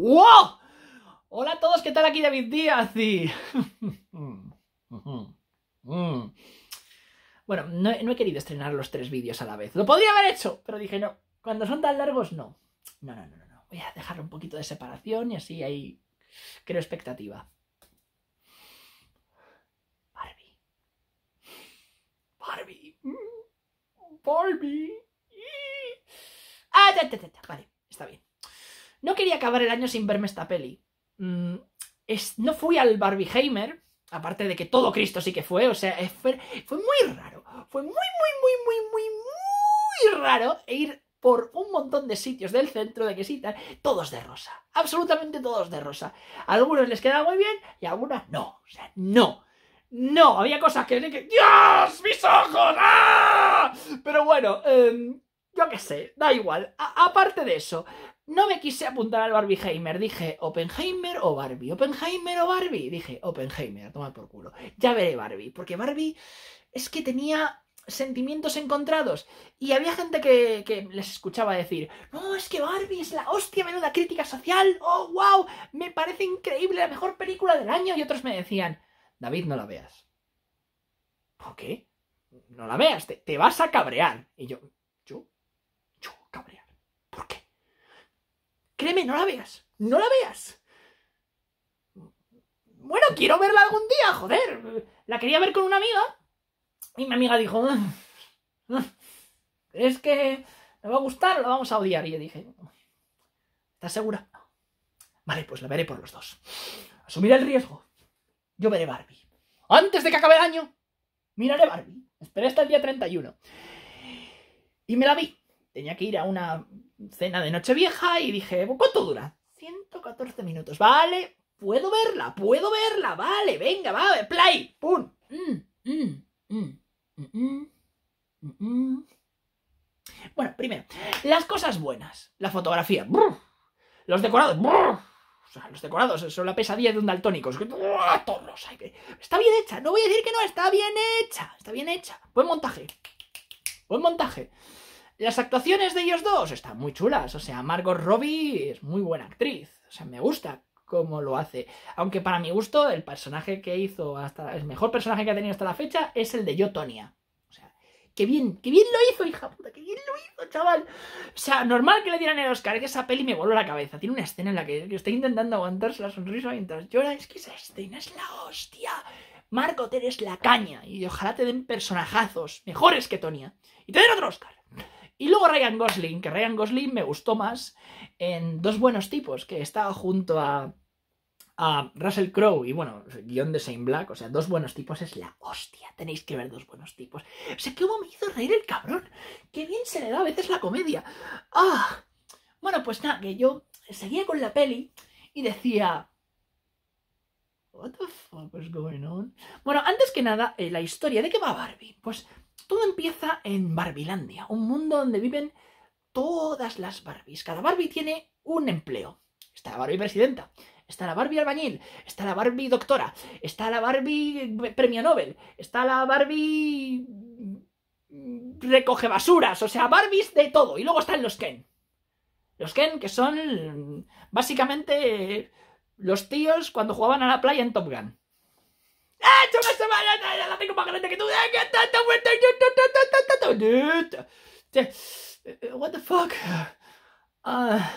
¡Wow! Hola a todos, ¿qué tal? Aquí David Díaz Bueno, no, he querido estrenar los tres vídeos a la vez. Lo podría haber hecho, pero dije no. Cuando son tan largos, no. No, no, no, no. Voy a dejar un poquito de separación y así hay... creo expectativa. Barbie. Barbie. Mm. Barbie. Ah, Vale, está bien. No quería acabar el año sin verme esta peli. Mm, es, no fui al Barbieheimer, aparte de que todo Cristo sí que fue, o sea, fue, muy raro. Fue muy, muy, muy, muy, muy, muy raro ir por un montón de sitios del centro de Quesita todos de rosa. Absolutamente todos de rosa. algunos les quedaba muy bien y a algunas no. O sea, no. No, había cosas que... ¡Dios! ¡Mis ojos! ¡Ah!". Pero bueno, em, yo qué sé, da igual. aparte de eso, no me quise apuntar al Heimer, Dije, ¿Oppenheimer o Barbie? ¿Oppenheimer o Barbie? Dije, Oppenheimer, toma por culo. Ya veré Barbie, porque Barbie es que tenía sentimientos encontrados. Y había gente que, les escuchaba decir, no, es que Barbie es la hostia, menuda crítica social, oh, wow, me parece increíble, la mejor película del año. Y otros me decían, David, no la veas. ¿O qué? No la veas, te vas a cabrear. Y yo, Créeme, no la veas. No la veas. Bueno, quiero verla algún día, joder. La quería ver con una amiga. Y mi amiga dijo, mm, mm, es que me va a gustar o la vamos a odiar. Y yo dije, ¿estás segura? Vale, pues la veré por los dos. Asumiré el riesgo. Yo veré Barbie. Antes de que acabe el año, miraré Barbie. Esperé hasta el día 31. Y me la vi tenía que ir a una cena de Nochevieja y dije, ¿cuánto dura? 114 minutos, vale, puedo verla, puedo verla, vale, venga, va, play, pum. Mm, mm, mm, bueno, primero, las cosas buenas, la fotografía, los decorados, o sea, los decorados son la pesadilla de un daltónico. todos Está bien hecha, no voy a decir que no, está bien hecha, está bien hecha. Buen montaje, buen montaje. Las actuaciones de ellos dos están muy chulas. O sea, Margot Robbie es muy buena actriz. O sea, me gusta cómo lo hace. Aunque para mi gusto, el personaje que hizo hasta. El mejor personaje que ha tenido hasta la fecha es el de Yo Tonia. O sea, qué bien, qué bien lo hizo, hija puta, qué bien lo hizo, chaval. O sea, normal que le dieran el Oscar, que esa peli me voló la cabeza. Tiene una escena en la que, estoy intentando aguantarse la sonrisa mientras llora. Es que esa escena es la hostia. Margot, eres la caña. Y ojalá te den personajazos mejores que Tonia. Y te den otro Oscar. Y luego Ryan Gosling, que Ryan Gosling me gustó más en Dos Buenos Tipos, que estaba junto a, a Russell Crowe y bueno, guión de Saint Black, o sea, Dos Buenos Tipos es la hostia, tenéis que ver Dos Buenos Tipos. O sea, cómo me hizo reír el cabrón, qué bien se le da a veces la comedia. ¡Ah! Bueno, pues nada, que yo seguía con la peli y decía... What the fuck is going on? Bueno, antes que nada, eh, la historia de qué va Barbie. Pues todo empieza en Barbilandia, un mundo donde viven todas las Barbies. Cada Barbie tiene un empleo. Está la Barbie presidenta, está la Barbie albañil, está la Barbie doctora, está la Barbie eh, premio Nobel, está la Barbie mm, recoge basuras, o sea, Barbies de todo. Y luego están los Ken. Los Ken que son mm, básicamente los tíos cuando jugaban a la playa en Top Gun la tengo más grande que tú! What the fuck? Ah.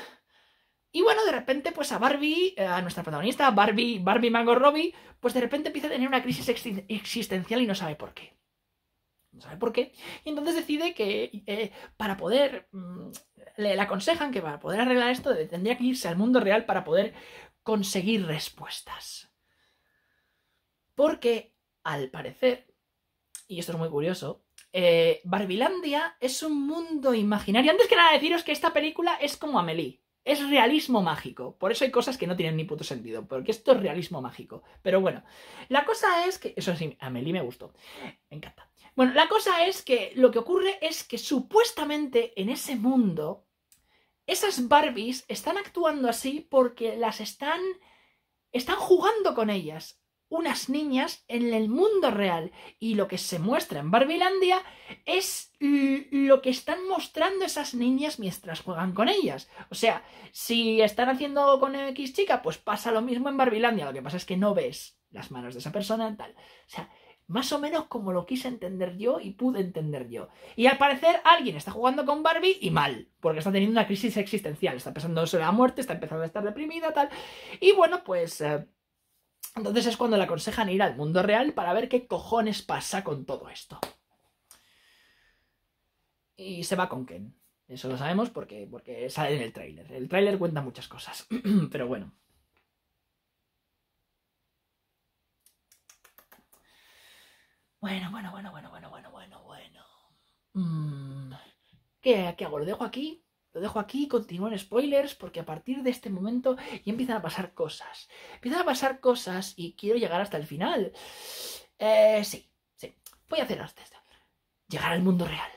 y bueno, de repente, pues a Barbie, eh, a nuestra protagonista, Barbie, Barbie Mango Robbie, pues de repente empieza a tener una crisis existencial y no sabe por qué. No sabe por qué. Y entonces decide que eh, para poder. Mm, le, le, aconsejan que para poder arreglar esto tendría que irse al mundo real para poder conseguir respuestas. Porque, al parecer, y esto es muy curioso, eh, Barbilandia es un mundo imaginario. Antes que nada deciros que esta película es como Amelie. Es realismo mágico. Por eso hay cosas que no tienen ni puto sentido, porque esto es realismo mágico. Pero bueno, la cosa es que... Eso sí, Amelie me gustó. Me encanta. Bueno, la cosa es que lo que ocurre es que supuestamente en ese mundo, esas Barbies están actuando así porque las están... Están jugando con ellas unas niñas en el mundo real. Y lo que se muestra en Barbilandia es lo que están mostrando esas niñas mientras juegan con ellas. O sea, si están haciendo algo con X chica, pues pasa lo mismo en Barbilandia. Lo que pasa es que no ves las manos de esa persona, tal. O sea, más o menos como lo quise entender yo y pude entender yo. Y al parecer alguien está jugando con Barbie y mal, porque está teniendo una crisis existencial, está pensando sobre la muerte, está empezando a estar deprimida, tal. Y bueno, pues eh, entonces es cuando le aconsejan ir al mundo real para ver qué cojones pasa con todo esto. Y se va con Ken. Eso lo sabemos porque, porque sale en el tráiler. El tráiler cuenta muchas cosas. Pero bueno. Bueno, bueno, bueno, bueno, bueno, bueno, bueno, bueno. Mm. ¿Qué hago? ¿Lo dejo aquí? Lo dejo aquí, continúo en spoilers, porque a partir de este momento ya empiezan a pasar cosas. Empiezan a pasar cosas y quiero llegar hasta el final. Eh, sí, sí. Voy a hacer hasta Llegar al mundo real.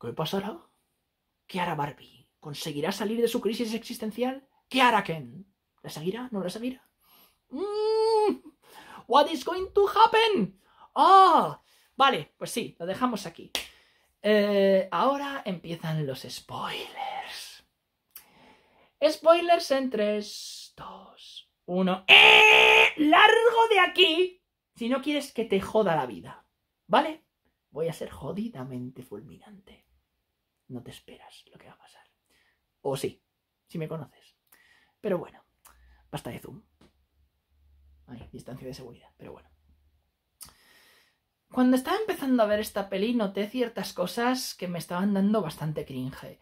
¿Qué pasará? ¿Qué hará Barbie? ¿Conseguirá salir de su crisis existencial? ¿Qué hará Ken? ¿La seguirá? ¿No la seguirá? Mm, what is going to happen? oh, vale, pues sí, lo dejamos aquí. Eh, ahora empiezan los spoilers. Spoilers en 3, 2, 1. ¡Eh! ¡Largo de aquí! Si no quieres que te joda la vida, ¿vale? Voy a ser jodidamente fulminante. No te esperas lo que va a pasar. O sí, si me conoces. Pero bueno, basta de zoom. Hay distancia de seguridad, pero bueno. Cuando estaba empezando a ver esta peli noté ciertas cosas que me estaban dando bastante cringe.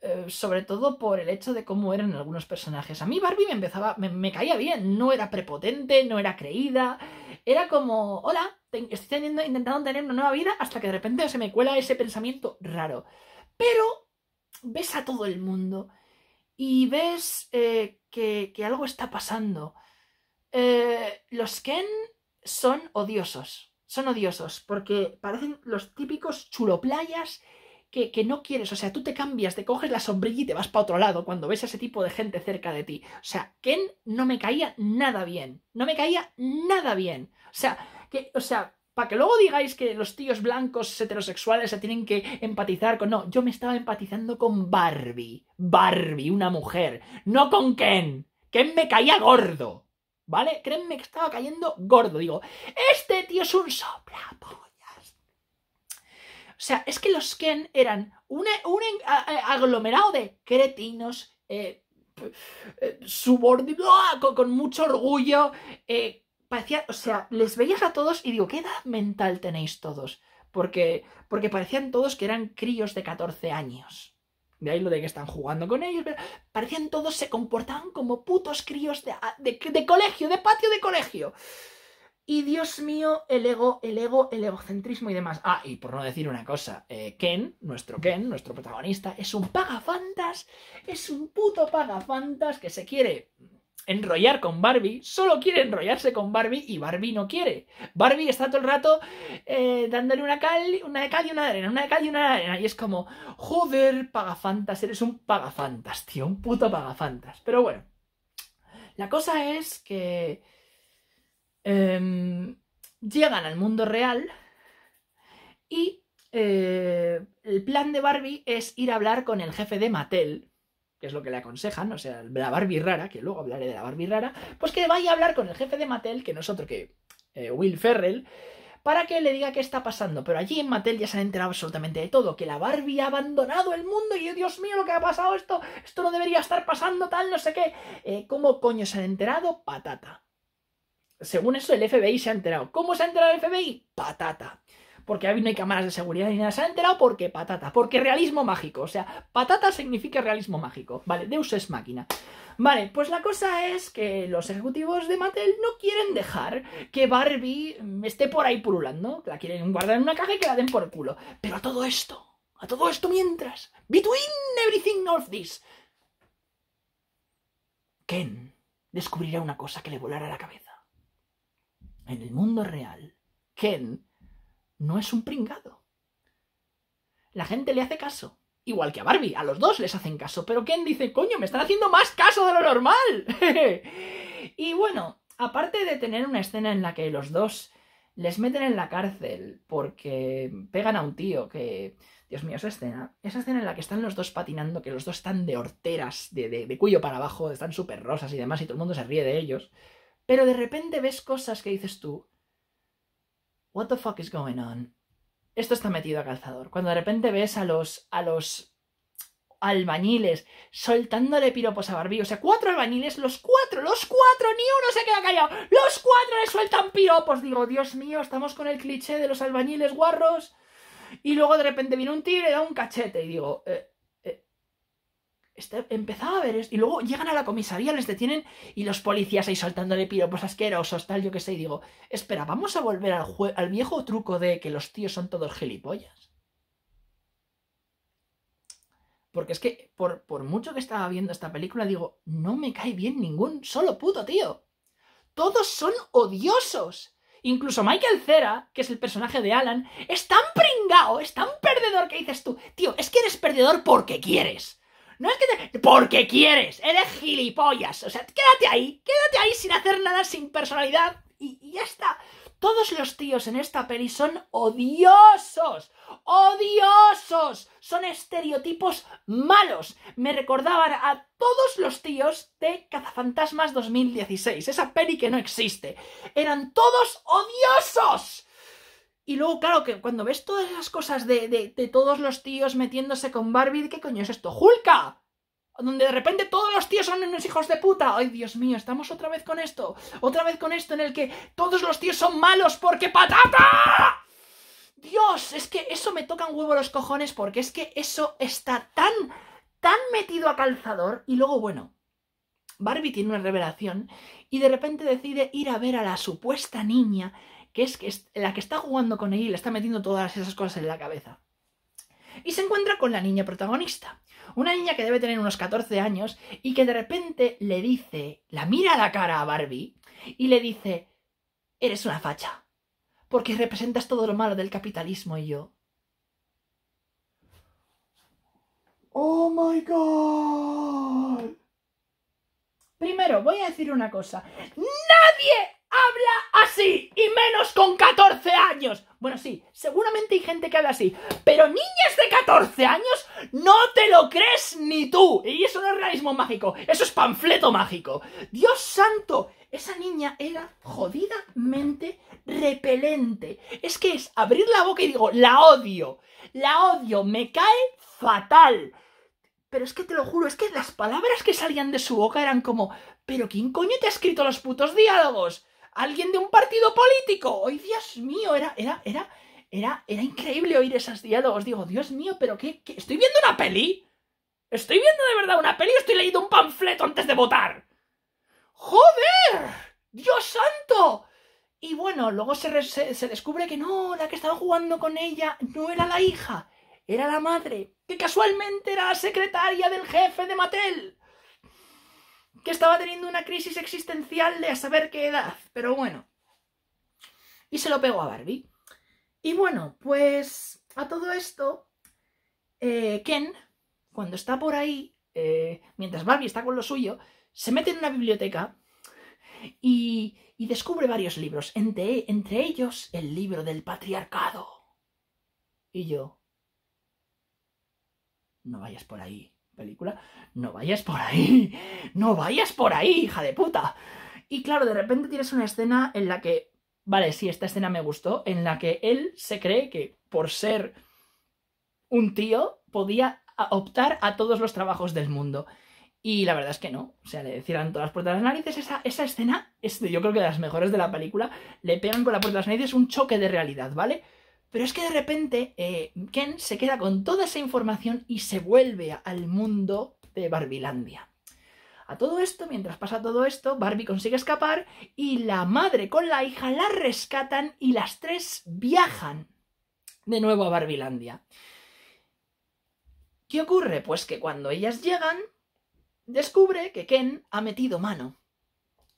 Eh, sobre todo por el hecho de cómo eran algunos personajes. A mí Barbie me empezaba, me, caía bien, no era prepotente, no era creída, era como, hola, estoy intentando tener una nueva vida hasta que de repente se me cuela ese pensamiento raro. Pero ves a todo el mundo y ves eh, que, algo está pasando. Eh, los Ken son odiosos son odiosos porque parecen los típicos chuloplayas que, que, no quieres. O sea, tú te cambias, te coges la sombrilla y te vas para otro lado cuando ves a ese tipo de gente cerca de ti. O sea, Ken no me caía nada bien. No me caía nada bien. O sea, que, o sea, para que luego digáis que los tíos blancos heterosexuales se tienen que empatizar con. No, yo me estaba empatizando con Barbie. Barbie, una mujer. No con Ken. Ken me caía gordo. ¿Vale? créeme que estaba cayendo gordo. Digo, este tío es un soplapollas. O sea, es que los Ken eran un, e, aglomerado de cretinos, eh, eh, subordinados, con, mucho orgullo. Eh, parecía, o sea, les veías a todos y digo, ¿qué edad mental tenéis todos? Porque, porque parecían todos que eran críos de 14 años. De ahí lo de que están jugando con ellos. Pero parecían todos, se comportaban como putos críos de, de, colegio, de patio de colegio. Y Dios mío, el ego, el ego, el egocentrismo y demás. Ah, y por no decir una cosa, eh, Ken, nuestro Ken, nuestro protagonista, es un pagafantas, es un puto pagafantas que se quiere enrollar con Barbie, solo quiere enrollarse con Barbie y Barbie no quiere. Barbie está todo el rato eh, dándole una calle, una de y una de arena, una de y una Y es como, joder, pagafantas, eres un pagafantas, tío, un puto pagafantas. Pero bueno, la cosa es que em, llegan al mundo real y eh, el plan de Barbie es ir a hablar con el jefe de Mattel que es lo que le aconsejan, o sea, la Barbie rara, que luego hablaré de la Barbie rara, pues que vaya a hablar con el jefe de Mattel, que no es otro que eh, Will Ferrell, para que le diga qué está pasando. Pero allí en Mattel ya se han enterado absolutamente de todo, que la Barbie ha abandonado el mundo y Dios mío lo que ha pasado, esto, esto no debería estar pasando, tal, no sé qué. Eh, ¿Cómo coño se han enterado? Patata. Según eso, el FBI se ha enterado. ¿Cómo se ha enterado el FBI? Patata porque no hay cámaras de seguridad ni nada. Se ha enterado porque patata, porque realismo mágico. O sea, patata significa realismo mágico. Vale, Deus es máquina. Vale, pues la cosa es que los ejecutivos de Mattel no quieren dejar que Barbie esté por ahí pululando. La quieren guardar en una caja y que la den por el culo. Pero a todo esto, a todo esto mientras, between everything of this, Ken descubrirá una cosa que le volará la cabeza. En el mundo real, Ken no es un pringado. La gente le hace caso. Igual que a Barbie, a los dos les hacen caso, pero Ken dice, coño, me están haciendo más caso de lo normal. y bueno, aparte de tener una escena en la que los dos les meten en la cárcel porque pegan a un tío que... Dios mío, esa escena, esa escena en la que están los dos patinando, que los dos están de horteras, de, cuello para abajo, están súper rosas y demás, y todo el mundo se ríe de ellos. Pero de repente ves cosas que dices tú, What the fuck is going on? Esto está metido a calzador. Cuando de repente ves a los, a los albañiles soltándole piropos a Barbie. O sea, cuatro albañiles, los cuatro, los cuatro, ni uno se queda callado. Los cuatro le sueltan piropos. Digo, Dios mío, estamos con el cliché de los albañiles guarros. Y luego de repente viene un tigre y da un cachete. Y digo, eh, este, empezaba a ver esto. Y luego llegan a la comisaría, les detienen y los policías ahí soltándole piropos asquerosos, tal, yo qué sé. Y digo, espera, vamos a volver al, al viejo truco de que los tíos son todos gilipollas. Porque es que, por, por, mucho que estaba viendo esta película, digo, no me cae bien ningún solo puto tío. Todos son odiosos. Incluso Michael Cera, que es el personaje de Alan, es tan pringao, es tan perdedor que dices tú, tío, es que eres perdedor porque quieres. No es que te... Porque quieres, eres gilipollas. O sea, quédate ahí, quédate ahí sin hacer nada, sin personalidad y, ya está. Todos los tíos en esta peli son odiosos, odiosos, son estereotipos malos. Me recordaban a todos los tíos de Cazafantasmas 2016, esa peli que no existe. Eran todos odiosos. Y luego, claro, que cuando ves todas esas cosas de, de, de todos los tíos metiéndose con Barbie, ¿qué coño es esto? ¡Julka! donde de repente todos los tíos son unos hijos de puta. Ay, Dios mío, estamos otra vez con esto. Otra vez con esto en el que todos los tíos son malos porque patata. Dios, es que eso me toca un huevo los cojones porque es que eso está tan, tan metido a calzador. Y luego, bueno, Barbie tiene una revelación y de repente decide ir a ver a la supuesta niña que es, la que está jugando con ella y le está metiendo todas esas cosas en la cabeza. Y se encuentra con la niña protagonista, una niña que debe tener unos 14 años y que de repente le dice, la mira a la cara a Barbie y le dice, eres una facha, porque representas todo lo malo del capitalismo y yo. Oh my god. Primero, voy a decir una cosa. Nadie Sí, y menos con 14 años. Bueno, sí, seguramente hay gente que habla así, pero niñas de 14 años no te lo crees ni tú. Y eso no es realismo mágico, eso es panfleto mágico. Dios santo, esa niña era jodidamente repelente. Es que es abrir la boca y digo, la odio, la odio, me cae fatal. Pero es que te lo juro, es que las palabras que salían de su boca eran como, pero ¿quién coño te ha escrito los putos diálogos? alguien de un partido político. ¡Ay, Dios mío! Era, era, era, era, era increíble oír esos diálogos. Digo, Dios mío, pero qué, ¿Estoy viendo una peli? ¿Estoy viendo de verdad una peli o estoy leyendo un panfleto antes de votar? ¡Joder! ¡Dios santo! Y bueno, luego se, descubre que no, la que estaba jugando con ella no era la hija, era la madre, que casualmente era la secretaria del jefe de Mattel que estaba teniendo una crisis existencial de a saber qué edad, pero bueno. Y se lo pegó a Barbie. Y bueno, pues a todo esto, eh, Ken, cuando está por ahí, eh, mientras Barbie está con lo suyo, se mete en una biblioteca y, y descubre varios libros, entre, entre ellos el libro del patriarcado. Y yo, no vayas por ahí película, no vayas por ahí, no vayas por ahí, hija de puta. Y claro, de repente tienes una escena en la que, vale, sí, esta escena me gustó, en la que él se cree que por ser un tío podía optar a todos los trabajos del mundo. Y la verdad es que no. O sea, le cierran todas las puertas de las narices. Esa, esa escena es, yo creo que de las mejores de la película. Le pegan con la puerta de las narices un choque de realidad, ¿vale? Pero es que de repente eh, Ken se queda con toda esa información y se vuelve al mundo de Barbilandia. A todo esto, mientras pasa todo esto, Barbie consigue escapar y la madre con la hija la rescatan y las tres viajan de nuevo a Barbilandia. ¿Qué ocurre? Pues que cuando ellas llegan, descubre que Ken ha metido mano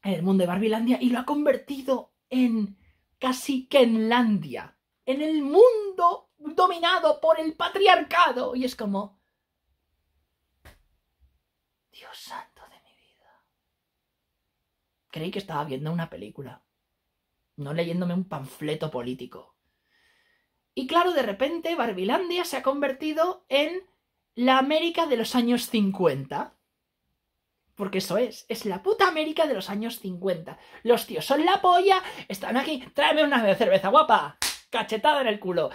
en el mundo de Barbilandia y lo ha convertido en casi Kenlandia en el mundo dominado por el patriarcado. Y es como, Dios santo de mi vida. Creí que estaba viendo una película, no leyéndome un panfleto político. Y claro, de repente Barbilandia se ha convertido en la América de los años 50. Porque eso es, es la puta América de los años 50. Los tíos son la polla, están aquí, tráeme una cerveza guapa cachetada en el culo.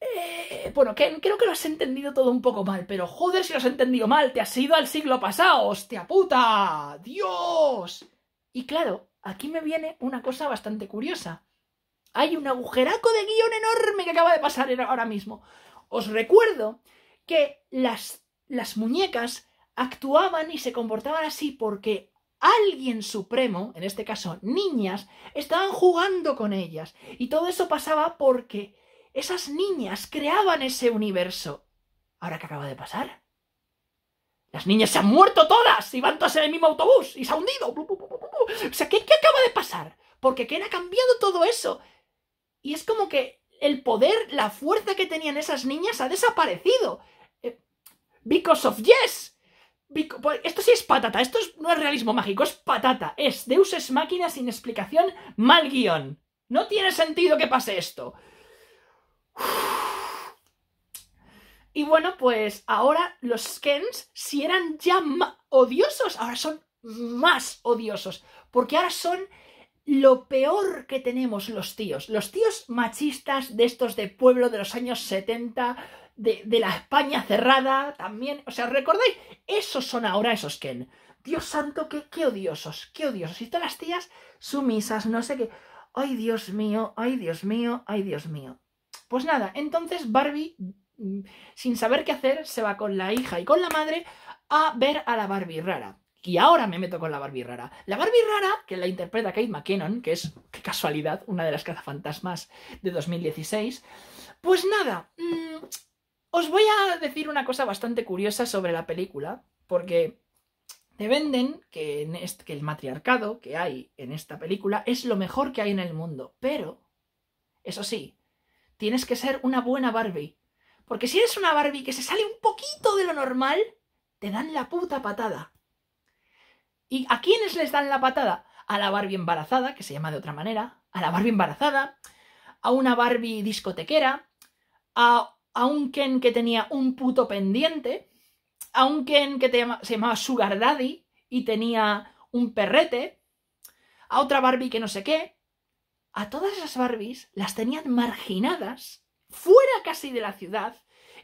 Eh, bueno, creo que lo has entendido todo un poco mal, pero joder si lo has entendido mal, te has ido al siglo pasado, hostia puta, Dios. Y claro, aquí me viene una cosa bastante curiosa. Hay un agujeraco de guión enorme que acaba de pasar ahora mismo. Os recuerdo que las, las muñecas actuaban y se comportaban así porque alguien supremo, en este caso niñas, estaban jugando con ellas. Y todo eso pasaba porque esas niñas creaban ese universo. ¿Ahora qué acaba de pasar? Las niñas se han muerto todas y van todas en el mismo autobús y se ha hundido. O sea, ¿qué, qué acaba de pasar? Porque Ken ha cambiado todo eso. Y es como que el poder, la fuerza que tenían esas niñas ha desaparecido. Eh, because of yes. Pues, esto sí es patata, esto no es realismo mágico, es patata. Es Deus es máquina sin explicación, mal guión. No tiene sentido que pase esto. Y bueno, pues ahora los skins, si eran ya odiosos, ahora son más odiosos. Porque ahora son lo peor que tenemos los tíos. Los tíos machistas de estos de pueblo de los años 70, de, la España cerrada también. O sea, ¿recordáis? Esos son ahora esos Ken. Dios santo, qué, odiosos, qué odiosos. Y todas las tías sumisas, no sé qué. Ay, Dios mío, ay, Dios mío, ay, Dios mío. Pues nada, entonces Barbie, mm, sin saber qué hacer, se va con la hija y con la madre a ver a la Barbie rara. Y ahora me meto con la Barbie rara. La Barbie rara, que la interpreta Kate McKinnon, que es, qué casualidad, una de las cazafantasmas de 2016. Pues nada, mm, os voy a decir una cosa bastante curiosa sobre la película, porque te venden que, que el matriarcado que hay en esta película es lo mejor que hay en el mundo, pero, eso sí, tienes que ser una buena Barbie. Porque si eres una Barbie que se sale un poquito de lo normal, te dan la puta patada. ¿Y a quiénes les dan la patada? A la Barbie embarazada, que se llama de otra manera, a la Barbie embarazada, a una Barbie discotequera, a a un Ken que tenía un puto pendiente, a un Ken que se llamaba Sugar Daddy y tenía un perrete, a otra Barbie que no sé qué. A todas esas Barbies las tenían marginadas, fuera casi de la ciudad,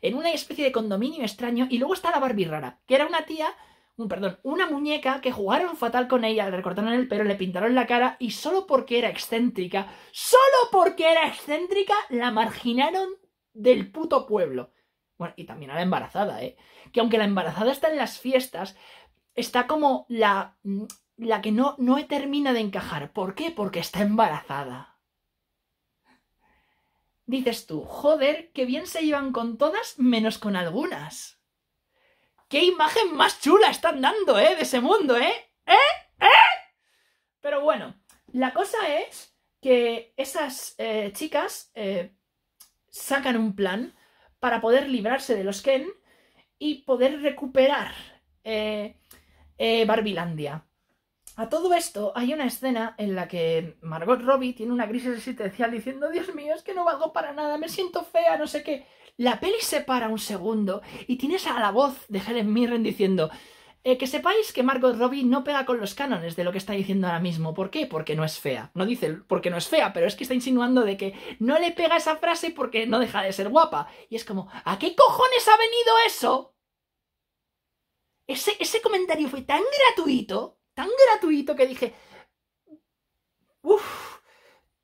en una especie de condominio extraño, y luego está la Barbie rara, que era una tía un, perdón, una muñeca que jugaron fatal con ella, le recortaron el pelo, le pintaron la cara y solo porque era excéntrica, solo porque era excéntrica, la marginaron del puto pueblo. Bueno, y también a la embarazada, ¿eh? Que aunque la embarazada está en las fiestas, está como la, mm, la que no, no termina de encajar. ¿Por qué? Porque está embarazada. Dices tú, joder, que bien se llevan con todas menos con algunas. ¡Qué imagen más chula están dando, eh! De ese mundo, ¿eh? ¿Eh? ¿Eh? Pero bueno, la cosa es que esas eh, chicas eh, sacan un plan para poder librarse de los Ken y poder recuperar eh, eh, Barbilandia. A todo esto hay una escena en la que Margot Robbie tiene una crisis existencial diciendo, Dios mío, es que no valgo para nada, me siento fea, no sé qué. La peli se para un segundo y tienes a la voz de Helen Mirren diciendo, eh, que sepáis que Margot Robbie no pega con los cánones de lo que está diciendo ahora mismo. ¿Por qué? Porque no es fea. No dice porque no es fea, pero es que está insinuando de que no le pega esa frase porque no deja de ser guapa. Y es como, ¿a qué cojones ha venido eso? Ese, ese comentario fue tan gratuito, tan gratuito que dije, uff,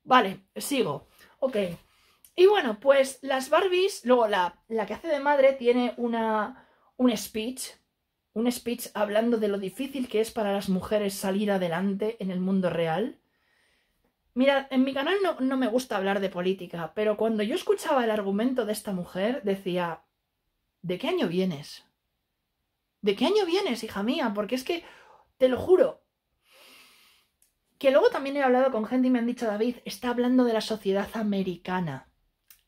vale, sigo. Ok. Y bueno, pues las Barbies, luego la, la que hace de madre tiene una, un speech un speech hablando de lo difícil que es para las mujeres salir adelante en el mundo real. Mira, en mi canal no, no me gusta hablar de política, pero cuando yo escuchaba el argumento de esta mujer, decía, ¿de qué año vienes? ¿De qué año vienes, hija mía? Porque es que, te lo juro, que luego también he hablado con gente y me han dicho, David, está hablando de la sociedad americana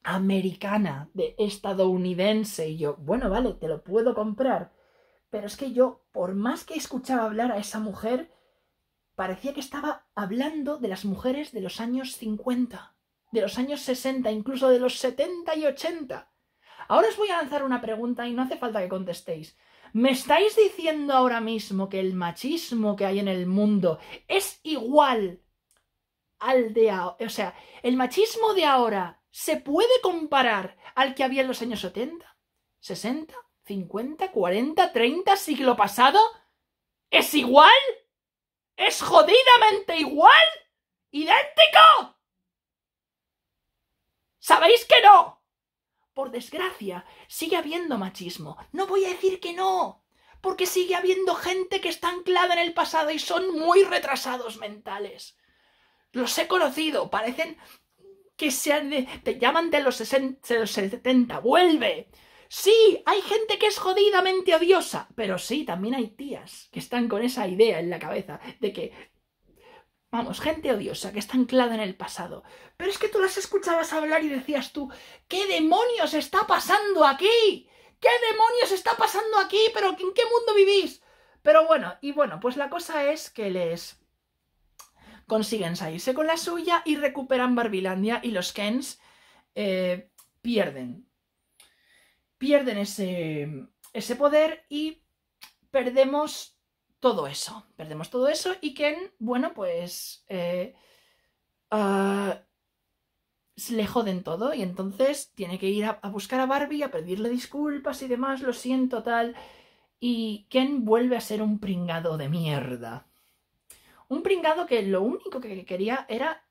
americana, de estadounidense. Y yo, bueno, vale, te lo puedo comprar. Pero es que yo, por más que escuchaba hablar a esa mujer, parecía que estaba hablando de las mujeres de los años 50, de los años 60, incluso de los 70 y 80. Ahora os voy a lanzar una pregunta y no hace falta que contestéis. ¿Me estáis diciendo ahora mismo que el machismo que hay en el mundo es igual al de ahora? O sea, ¿el machismo de ahora se puede comparar al que había en los años 70, 60 ¿50, 40, 30 siglo pasado? ¿Es igual? ¿Es jodidamente igual? ¿Idéntico? ¿Sabéis que no? Por desgracia, sigue habiendo machismo. No voy a decir que no, porque sigue habiendo gente que está anclada en el pasado y son muy retrasados mentales. Los he conocido, parecen que se, te llaman de los, 60, de los 70, vuelve, Sí, hay gente que es jodidamente odiosa, pero sí, también hay tías que están con esa idea en la cabeza de que, vamos, gente odiosa, que está anclada en el pasado. Pero es que tú las escuchabas hablar y decías tú, ¿qué demonios está pasando aquí? ¿Qué demonios está pasando aquí? ¿Pero en qué mundo vivís? Pero bueno, y bueno, pues la cosa es que les consiguen salirse con la suya y recuperan Barbilandia y los Kens eh, pierden pierden ese, poder y perdemos todo eso. Perdemos todo eso y Ken, bueno, pues eh, ah, le joden todo y entonces tiene que ir a, a, buscar a Barbie, a pedirle disculpas y demás, lo siento tal. Y Ken vuelve a ser un pringado de mierda. Un pringado que lo único que quería era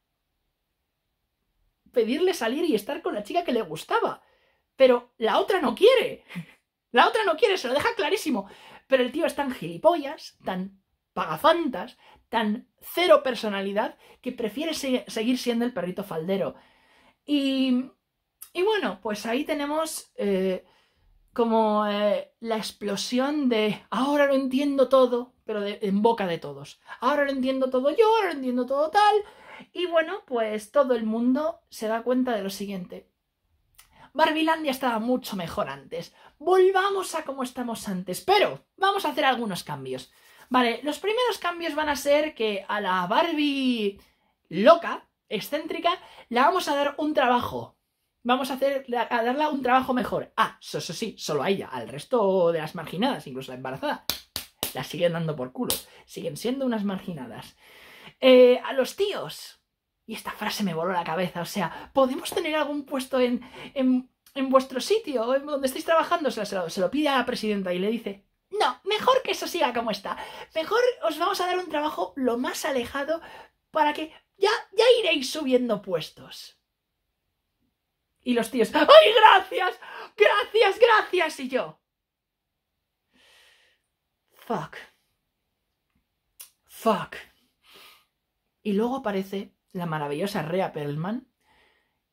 pedirle salir y estar con la chica que le gustaba pero la otra no quiere. La otra no quiere, se lo deja clarísimo. Pero el tío es tan gilipollas, tan pagafantas, tan cero personalidad, que prefiere seguir siendo el perrito faldero. Y, bueno, pues ahí tenemos eh, como eh, la explosión de ahora lo entiendo todo, pero en boca de todos. Ahora lo entiendo todo yo, ahora lo entiendo todo tal. Y bueno, pues todo el mundo se da cuenta de lo siguiente ya estaba mucho mejor antes. Volvamos a como estamos antes, pero vamos a hacer algunos cambios. Vale, los primeros cambios van a ser que a la Barbie loca, excéntrica, la vamos a dar un trabajo. Vamos a, hacer, a darle un trabajo mejor. Ah, eso, sí, solo a ella, al resto de las marginadas, incluso la embarazada. La siguen dando por culo. Siguen siendo unas marginadas. Eh, a los tíos, y esta frase me voló la cabeza, o sea, ¿podemos tener algún puesto en, vuestro sitio, en donde estáis trabajando? Se lo, se lo pide a la presidenta y le dice, no, mejor que eso siga como está. Mejor os vamos a dar un trabajo lo más alejado para que ya, ya iréis subiendo puestos. Y los tíos, ¡ay, gracias! ¡Gracias, gracias! Y yo. Fuck. Fuck. Y luego aparece la maravillosa Rea Perlman,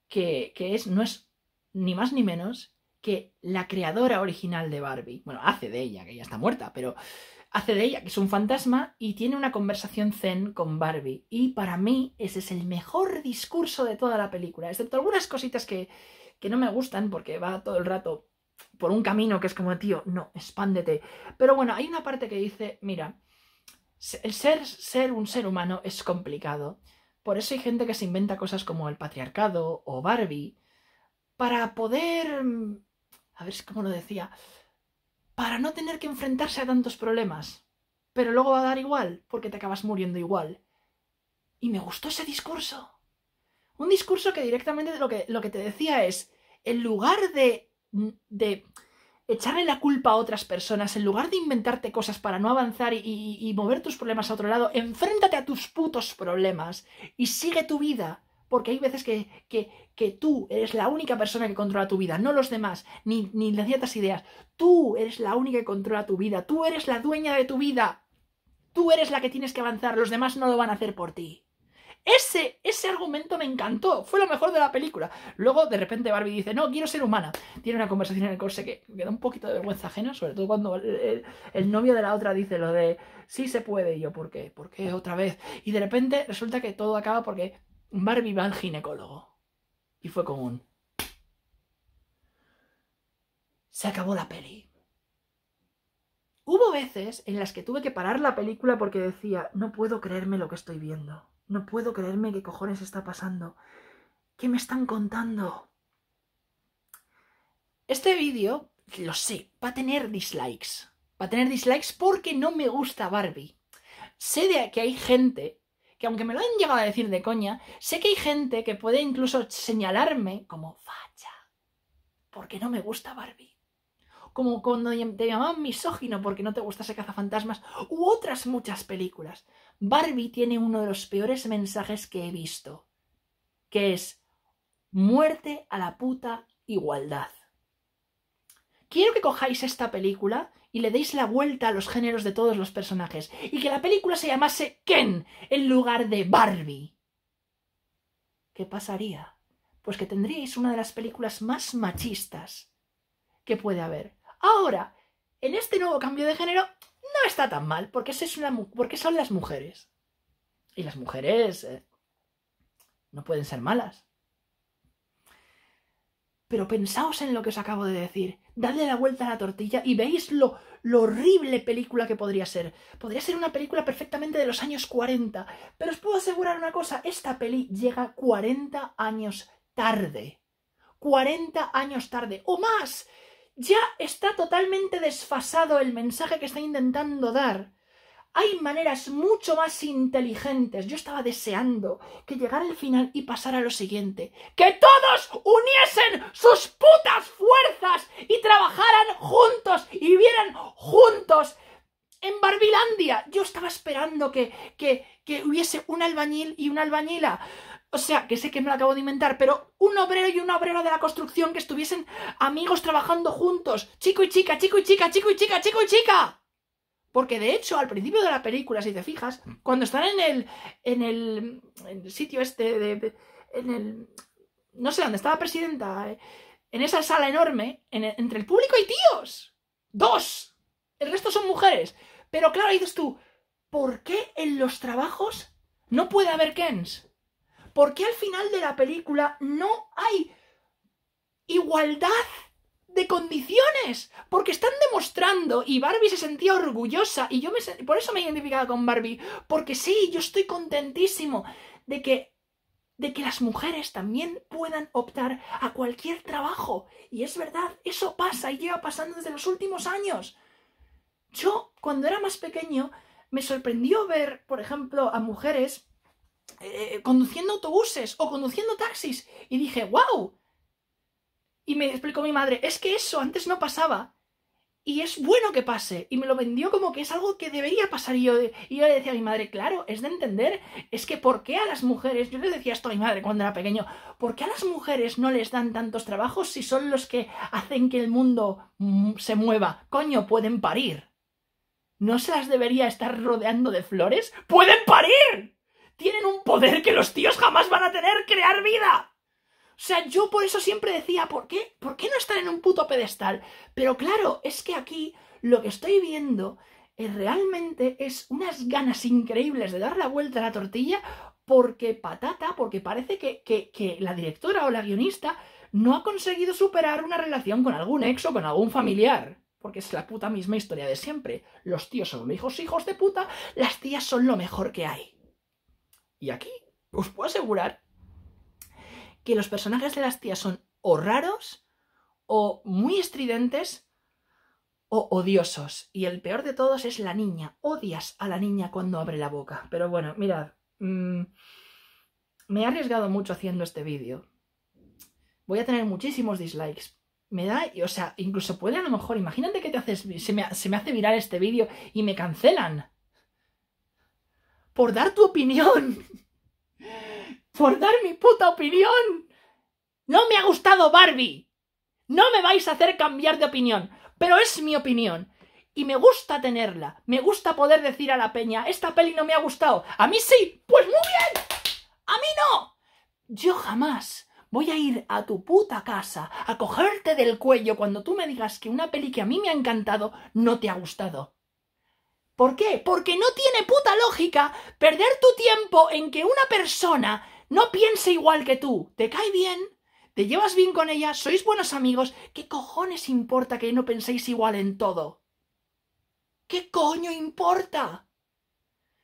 que, que es, no es ni más ni menos que la creadora original de Barbie. Bueno, hace de ella, que ya está muerta, pero hace de ella, que es un fantasma, y tiene una conversación zen con Barbie. Y para mí ese es el mejor discurso de toda la película, excepto algunas cositas que, que no me gustan porque va todo el rato por un camino que es como, tío, no, espándete Pero bueno, hay una parte que dice, mira, el ser, ser un ser humano es complicado. Por eso hay gente que se inventa cosas como el patriarcado o Barbie para poder... Mm, a ver cómo lo decía. Para no tener que enfrentarse a tantos problemas. Pero luego va a dar igual, porque te acabas muriendo igual. Y me gustó ese discurso. Un discurso que directamente lo que, lo que te decía es, en lugar de, de echarle la culpa a otras personas, en lugar de inventarte cosas para no avanzar y, mover tus problemas a otro lado, enfréntate a tus putos problemas y sigue tu vida. Porque hay veces que, que, que tú eres la única persona que controla tu vida, no los demás, ni, ni las ciertas ideas. Tú eres la única que controla tu vida, tú eres la dueña de tu vida, tú eres la que tienes que avanzar, los demás no lo van a hacer por ti. Ese, ese argumento me encantó, fue lo mejor de la película. Luego, de repente, Barbie dice, no, quiero ser humana. Tiene una conversación en el corse que me da un poquito de vergüenza ajena, sobre todo cuando el, novio de la otra dice lo de, sí se puede, y yo, ¿por qué? ¿Por qué otra vez? Y de repente resulta que todo acaba porque Barbie va al ginecólogo. Y fue con un... Se acabó la peli. Hubo veces en las que tuve que parar la película porque decía, no puedo creerme lo que estoy viendo. No puedo creerme qué cojones está pasando. ¿Qué me están contando? Este vídeo, lo sé, va a tener dislikes. Va a tener dislikes porque no me gusta Barbie. Sé de que hay gente que aunque me lo han llegado a decir de coña, sé que hay gente que puede incluso señalarme como facha, porque no me gusta Barbie como cuando te llamaban misógino porque no te gusta gustase Cazafantasmas, u otras muchas películas. Barbie tiene uno de los peores mensajes que he visto, que es muerte a la puta igualdad. Quiero que cojáis esta película y le deis la vuelta a los géneros de todos los personajes, y que la película se llamase Ken en lugar de Barbie. ¿Qué pasaría? Pues que tendríais una de las películas más machistas que puede haber Ahora, en este nuevo cambio de género, no está tan mal, porque, es una, porque son las mujeres. Y las mujeres eh, no pueden ser malas. Pero pensaos en lo que os acabo de decir. Dadle la vuelta a la tortilla y veis lo, lo horrible película que podría ser. Podría ser una película perfectamente de los años 40. Pero os puedo asegurar una cosa, esta peli llega 40 años tarde. 40 años tarde o más ya está totalmente desfasado el mensaje que está intentando dar. Hay maneras mucho más inteligentes. Yo estaba deseando que llegara el final y pasara lo siguiente. Que todos uniesen sus putas fuerzas y trabajaran juntos y vieran juntos en Barbilandia. Yo estaba esperando que hubiese un albañil y una albañila. O sea, que sé que me lo acabo de inventar, pero un obrero y una obrera de la construcción que estuviesen amigos trabajando juntos. Chico y chica, chico y chica, chico y chica, chico y chica. Porque de hecho, al principio de la película, si te fijas, cuando están en el. en el. sitio este de. en el. no sé dónde estaba la presidenta. Eh, en esa sala enorme, entre el público y tíos. ¡Dos! El resto son mujeres. Pero claro, dices tú, ¿por qué en los trabajos no puede haber Kens? ¿Por qué al final de la película no hay igualdad de condiciones? Porque están demostrando, y Barbie se sentía orgullosa, y yo me por eso me identificaba con Barbie, porque sí, yo estoy contentísimo de que de que las mujeres también puedan optar a cualquier trabajo. Y es verdad, eso pasa y lleva pasando desde los últimos años. Yo, cuando era más pequeño, me sorprendió ver, por ejemplo, a mujeres eh, eh, conduciendo autobuses o conduciendo taxis. Y dije, wow. Y me explicó mi madre, es que eso antes no pasaba. Y es bueno que pase. Y me lo vendió como que es algo que debería pasar. yo, y yo le decía a mi madre, claro, es de entender. Es que ¿por qué a las mujeres? Yo le decía esto a mi madre cuando era pequeño. ¿Por qué a las mujeres no les dan tantos trabajos si son los que hacen que el mundo mm, se mueva? Coño, pueden parir. ¿No se las debería estar rodeando de flores? ¡Pueden parir! tienen un poder que los tíos jamás van a tener, crear vida. O sea, yo por eso siempre decía, ¿por qué? ¿Por qué no estar en un puto pedestal? Pero claro, es que aquí lo que estoy viendo es realmente es unas ganas increíbles de dar la vuelta a la tortilla porque patata, porque parece que, que, que la directora o la guionista no ha conseguido superar una relación con algún ex o con algún familiar. Porque es la puta misma historia de siempre. Los tíos son los hijos hijos de puta, las tías son lo mejor que hay. Y aquí os puedo asegurar que los personajes de las tías son o raros, o muy estridentes, o odiosos. Y el peor de todos es la niña. Odias a la niña cuando abre la boca. Pero bueno, mirad. Mm, me he arriesgado mucho haciendo este vídeo. Voy a tener muchísimos dislikes. Me da, o sea, incluso puede a lo mejor, imagínate que te haces, se me, se me hace viral este vídeo y me cancelan por dar tu opinión. Por dar mi puta opinión. No me ha gustado Barbie. No me vais a hacer cambiar de opinión. Pero es mi opinión. Y me gusta tenerla. Me gusta poder decir a la peña, esta peli no me ha gustado. A mí sí. Pues muy bien. A mí no. Yo jamás voy a ir a tu puta casa a cogerte del cuello cuando tú me digas que una peli que a mí me ha encantado no te ha gustado. ¿Por qué? Porque no tiene puta lógica perder tu tiempo en que una persona no piense igual que tú. ¿Te cae bien? ¿Te llevas bien con ella? ¿Sois buenos amigos? ¿Qué cojones importa que no penséis igual en todo? ¿Qué coño importa?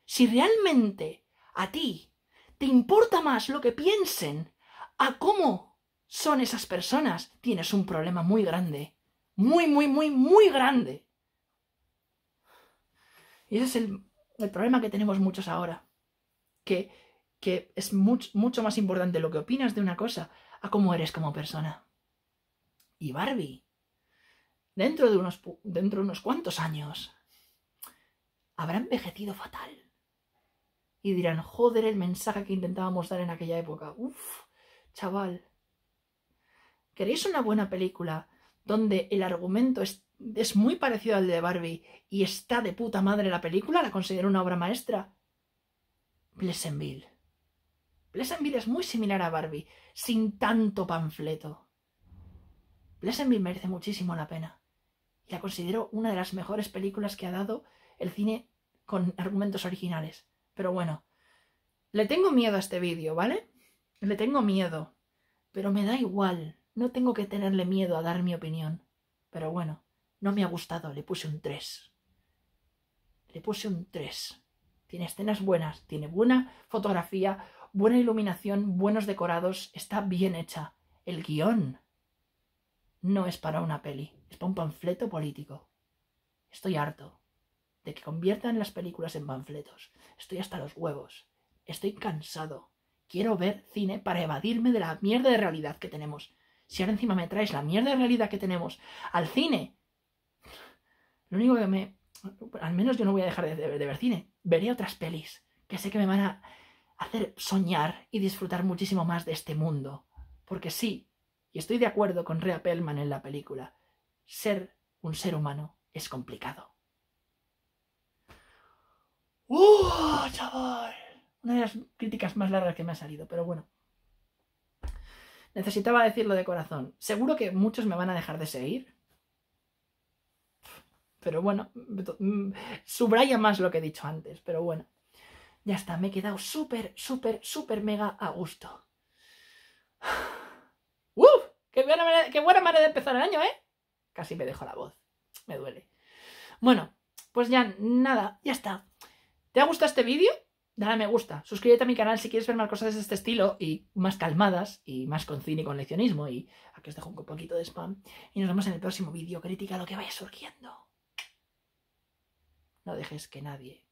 Si realmente a ti te importa más lo que piensen a cómo son esas personas, tienes un problema muy grande. Muy, muy, muy, muy grande. Y ese es el, problema que tenemos muchos ahora. Que, que es mucho más importante lo que opinas de una cosa a cómo eres como persona. Y Barbie, dentro de unos, dentro de unos cuantos años, habrá envejecido fatal. Y dirán, joder, el mensaje que intentábamos dar en aquella época. Uf, chaval. ¿Queréis una buena película donde el argumento es es muy parecido al de Barbie y está de puta madre la película, la considero una obra maestra. Pleasantville. Pleasantville es muy similar a Barbie, sin tanto panfleto. Pleasantville merece muchísimo la pena. Y la considero una de las mejores películas que ha dado el cine con argumentos originales. Pero bueno, le tengo miedo a este vídeo, ¿vale? Le tengo miedo. Pero me da igual. No tengo que tenerle miedo a dar mi opinión. Pero bueno. No me ha gustado, le puse un 3. Le puse un 3. Tiene escenas buenas, tiene buena fotografía, buena iluminación, buenos decorados, está bien hecha. El guión no es para una peli, es para un panfleto político. Estoy harto de que conviertan las películas en panfletos. Estoy hasta los huevos. Estoy cansado. Quiero ver cine para evadirme de la mierda de realidad que tenemos. Si ahora encima me traes la mierda de realidad que tenemos al cine lo único que me... Al menos yo no voy a dejar de, ver cine. Veré otras pelis que sé que me van a hacer soñar y disfrutar muchísimo más de este mundo. Porque sí, y estoy de acuerdo con Rea Pellman en la película, ser un ser humano es complicado. ¡Uh, chaval! Una de las críticas más largas que me ha salido, pero bueno. Necesitaba decirlo de corazón. Seguro que muchos me van a dejar de seguir, pero bueno, mm, mm, subraya más lo que he dicho antes, pero bueno. Ya está, me he quedado súper, súper, súper mega a gusto. ¡Uf! ¡Qué buena, manera, ¡Qué buena manera de empezar el año, eh! Casi me dejo la voz. Me duele. Bueno, pues ya, nada, ya está. ¿Te ha gustado este vídeo? Dale me gusta, suscríbete a mi canal si quieres ver más cosas de este estilo y más calmadas y más con cine y con leccionismo. Y aquí os dejo un poquito de spam. Y nos vemos en el próximo vídeo. Crítica lo que vaya surgiendo. No dejes que nadie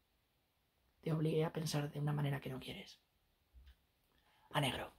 te obligue a pensar de una manera que no quieres. A negro.